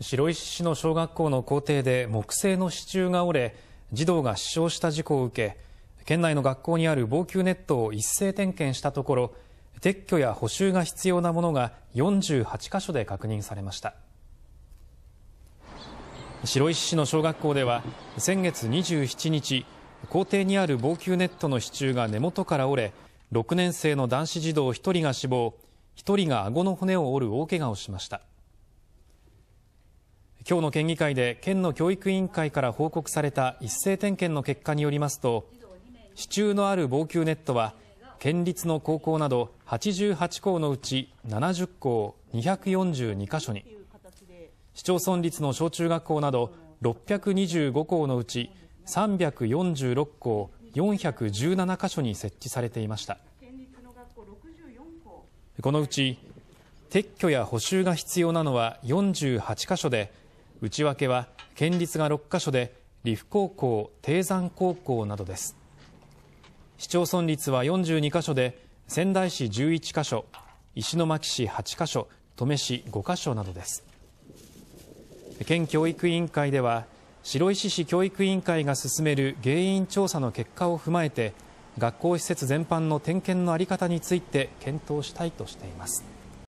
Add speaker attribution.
Speaker 1: 白石市の小学校の校庭で木製の支柱が折れ児童が死傷した事故を受け県内の学校にある防球ネットを一斉点検したところ撤去や補修が必要なものが48箇所で確認されました白石市の小学校では先月27日校庭にある防球ネットの支柱が根元から折れ6年生の男子児童1人が死亡1人が顎の骨を折る大けがをしました今日の県議会で県の教育委員会から報告された一斉点検の結果によりますと支柱のある防球ネットは県立の高校など88校のうち70校242か所に市町村立の小中学校など625校のうち346校417か所に設置されていましたこのうち撤去や補修が必要なのは48か所で内訳は県立が6カ所で利府高校、低山高校などです。市町村立は42カ所で仙台市11カ所、石巻市8カ所、登米市5カ所などです。県教育委員会では白石市教育委員会が進める原因調査の結果を踏まえて学校施設全般の点検の在り方について検討したいとしています。